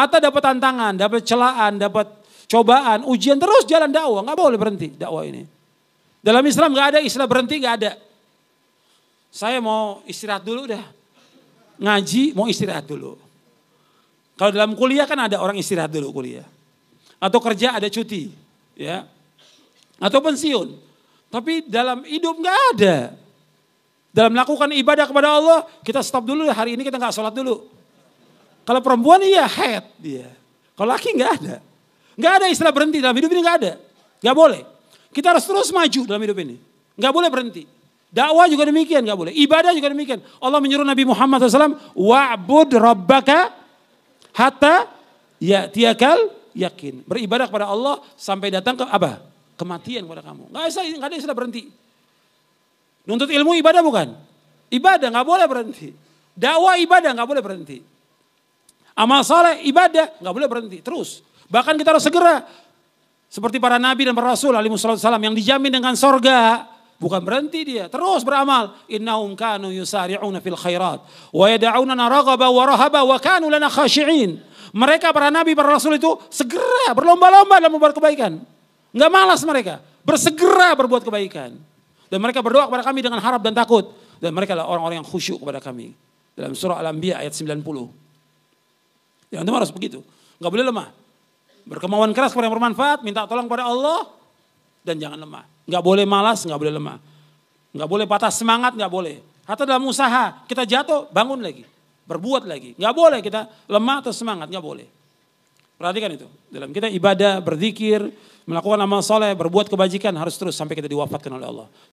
Atau dapat tantangan, dapat celaan, dapat cobaan, ujian terus jalan dakwah. Nggak boleh berhenti dakwah ini. Dalam Islam nggak ada istilah berhenti nggak ada. Saya mau istirahat dulu udah Ngaji mau istirahat dulu. Kalau dalam kuliah kan ada orang istirahat dulu kuliah. Atau kerja ada cuti, ya. Atau pensiun. Tapi dalam hidup nggak ada. Dalam melakukan ibadah kepada Allah, kita stop dulu hari ini kita nggak sholat dulu. Kalau perempuan iya head dia. Kalau laki nggak ada. Nggak ada istilah berhenti dalam hidup ini nggak ada. Nggak boleh. Kita harus terus maju dalam hidup ini. Nggak boleh berhenti. Dakwah juga demikian nggak boleh. Ibadah juga demikian. Allah menyuruh Nabi Muhammad SAW, wa'bud rabbaka hatta Tiakal, yakin. Beribadah kepada Allah sampai datang ke apa? Kematian kepada kamu. Nggak ada, nggak ada istilah berhenti. Nuntut ilmu ibadah bukan? Ibadah nggak boleh berhenti. Dakwah ibadah nggak boleh berhenti. Amal saleh, ibadah, nggak boleh berhenti, terus. Bahkan kita harus segera. Seperti para nabi dan para rasul alaihi wasallam yang dijamin dengan sorga. Bukan berhenti dia, terus beramal. Innahum kanu yusari'una fil khairat. Wa yada'unana ragaba wa rahaba wa kanu lana khashi'in. Mereka para nabi, para rasul itu segera berlomba-lomba dalam membuat kebaikan. Nggak malas mereka, bersegera berbuat kebaikan. Dan mereka berdoa kepada kami dengan harap dan takut. Dan mereka adalah orang-orang yang khusyuk kepada kami. Dalam surah Al-Anbiya ayat 90. Ya, antum harus begitu. Nggak boleh lemah. Berkemauan keras kepada yang bermanfaat, minta tolong kepada Allah, dan jangan lemah. Nggak boleh malas, nggak boleh lemah. Nggak boleh patah semangat, nggak boleh. Atau dalam usaha, kita jatuh, bangun lagi. Berbuat lagi. Nggak boleh kita lemah atau semangat, nggak boleh. Perhatikan itu. Dalam kita ibadah, berzikir, melakukan amal soleh, berbuat kebajikan, harus terus sampai kita diwafatkan oleh Allah.